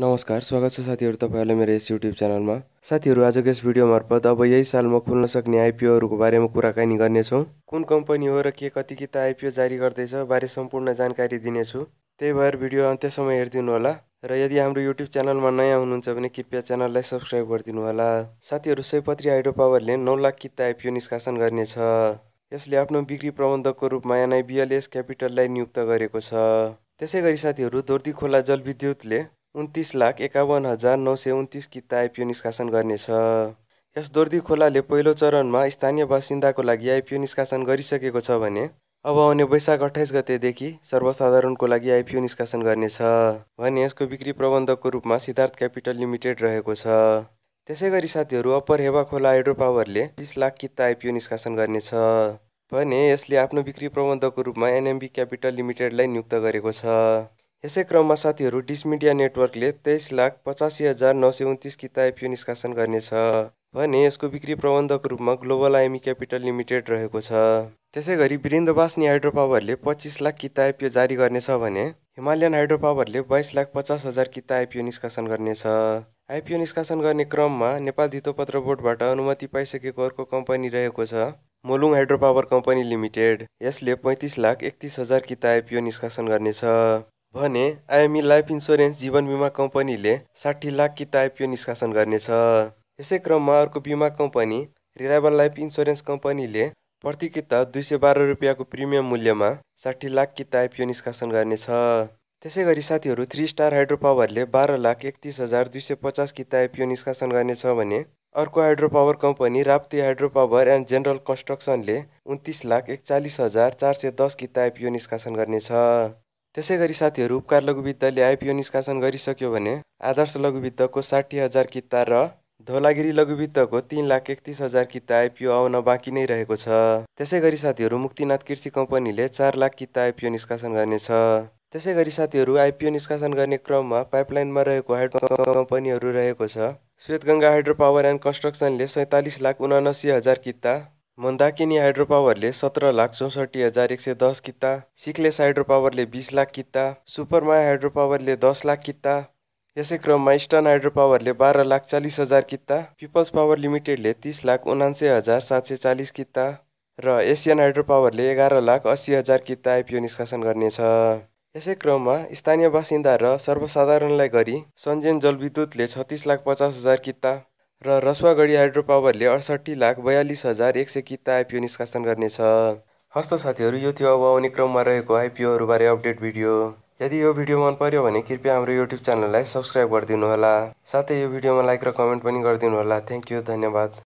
नमस्कार स्वागत है छ साथीहरू इस यूट्यूब चैनल में साथी आज आजको इस भिडियो मार्फत अब यही साल सालमा खुल्न सक्ने आइपिओहरूको बारेमा कुराकानी गर्नेछौँ कुन कम्पनी हो रे कति कि त जारी करते बारे संपूर्ण जानकारी दिनेछु त्यही भएर भिडियो अन्त्यसम्म हेरिदिनु होला रि यदि यूट्यूब चैनल में नया हुनुहुन्छ भने कृपया च्यानललाई सब्सक्राइब कर होला साथीहरू सयपत्री हाइड्रो ने नौ लाख कित्त आइपिओ निष्कासन गर्नेछ यसले आफ्नो बिक्री प्रबन्धकको रूपमा एनआइबिएलएस क्यापिटललाई नियुक्त कैपिटल छ त्यसै गरी साथीहरू दोर्ती खोला जलविद्युतले उन्तीस लाख एक्वन हजार नौ सौ उन्तीस किता आइपिओ निष्कासन गर्नेछ यस खोला पेलो चरण में स्थानीय बासिंदा को आइपिओ निष्कासन गरिसकेको छ भने अब आउने वैशाख अठाइस गतेदेखि सर्वसाधारणको लागि आइपिओ निष्कासन इसको बिक्री यसको को रूप में सिद्धार्थ कैपिटल लिमिटेड रहेको छ त्यसै गरी अप्पर हेवा खोला हाइड्रो पावरले बिस लाख किता आइपिओ निष्कासन करने भने यसले आफ्नो बिक्री प्रबन्धकको रूपमा एनएमबी क्यापिटल लिमिटेडलाई नियुक्त गरेको छ यसै क्रममा साथीहरू डिस मिडिया नेटवर्कले तेइस लाख पचासी हजार नौ सय उन्तिस उन्तिसकी ताइपिओ निष्कासन गर्नेछ भने यसको बिक्री प्रबन्धक रूपमा ग्लोबल आइमी क्यापिटल लिमिटेड रहेको छ त्यसै गरी वृन्दवासनी हाइड्रो पावरले पच्चिस लाख किता आइपिओ जारी गर्नेछ भने हिमालयन हाइड्रो पावरले बाइस लाख पचास हजार किता आइपिओ निष्कासन गर्नेछ आइपिओ निष्कासन गर्ने क्रममा नेपाल धितोपत्र बोर्डबाट अनुमति पाइसकेको अर्को कम्पनी रहेको छ Molung hydro power company limited यसले पैँतिस लाख एकतिस हजार किता आइपिओ निष्कासन गर्नेछ भने आइएमई लाइफ इन्सुरेन्स जीवन बिमा कम्पनीले साठी लाख ताइपिओ निष्कासन गर्नेछ यसै क्रममा अर्को बिमा कम्पनी रिराइबल लाइफ इन्सुरेन्स कम्पनीले प्रति किताब दुई सय बाह्र रुपियाँको प्रिमियम मूल्यमा साठी लाख ताइपिओ निष्कासन गर्नेछ त्यसै गरी साथीहरू थ्री स्टार हाइड्रो पावरले बाह्र लाख एकतिस हजार दुई सय पचास ताइपिओ निष्कासन गर्नेछ भने अर्को hydro power company Rapti hydro power and general कन्स्ट्रक्सनले उन्तिस लाख एकचालिस हजार चार सय दस ताइपिओ निष्कासन गर्नेछ त्यसै गरी साथीहरू उपकार लघुवित्तले आइपिओ निष्कासन गरिसक्यो भने आदर्श लघुवित्तको साठी हजार किता र धोलागिरी लघुवित्तको तिन लाख एकतिस हजार किता आइपिओ आउन बाँकी नै रहेको छ त्यसै गरी साथीहरू मुक्तिनाथ कृषि कम्पनीले चार लाख किता आइपिओ निष्कासन गर्नेछ त्यसै गरी साथीहरू आइपिओ निष्कासन गर्ने क्रममा पाइपलाइनमा रहेको हाइड कम्पनीहरू रहेको छ श्वेतगङ्गा हाइड्रो पावर एन्ड कन्स्ट्रक्सनले सैँतालिस लाख उनासी हजार किता मन्दाकिनी हाइड्रो पावरले सत्र लाख चौसठी हजार एक सय दस किता सिक्लेस हाइड्रो पावरले बिस लाख किता सुपरमाया हाइड्रो पावरले दस लाख किता यसै क्रममा इस्टर्न हाइड्रो पावरले बाह्र लाख चालिस हजार किता पिपल्स पावर लिमिटेडले तिस लाख उनान्सय हजार सात सय चालिस किता र एसियन हाइड्रो पावरले एघार लाख अस्सी हजार किता आइपिओ निष्कासन गर्नेछ यसै क्रममा स्थानीय बासिन्दा र सर्वसाधारणलाई गरी सञ्जयन जलविद्युतले छत्तिस लाख पचास हजार किता र रसुवागढी हाइड्रो पावरले अडसट्ठी लाख बयालिस हजार एक सय किता आइपिओ निष्कासन गर्नेछ हस्त साथीहरू यो थियो अब आउने क्रममा रहेको आइपिओहरूबारे अपडेट भिडियो यदि यो भिडियो मन पर्यो भने कृपया हाम्रो युट्युब च्यानललाई सब्सक्राइब गरिदिनु होला साथै यो भिडियोमा लाइक र कमेन्ट पनि गरिदिनु होला थ्याङ्क यू धन्यवाद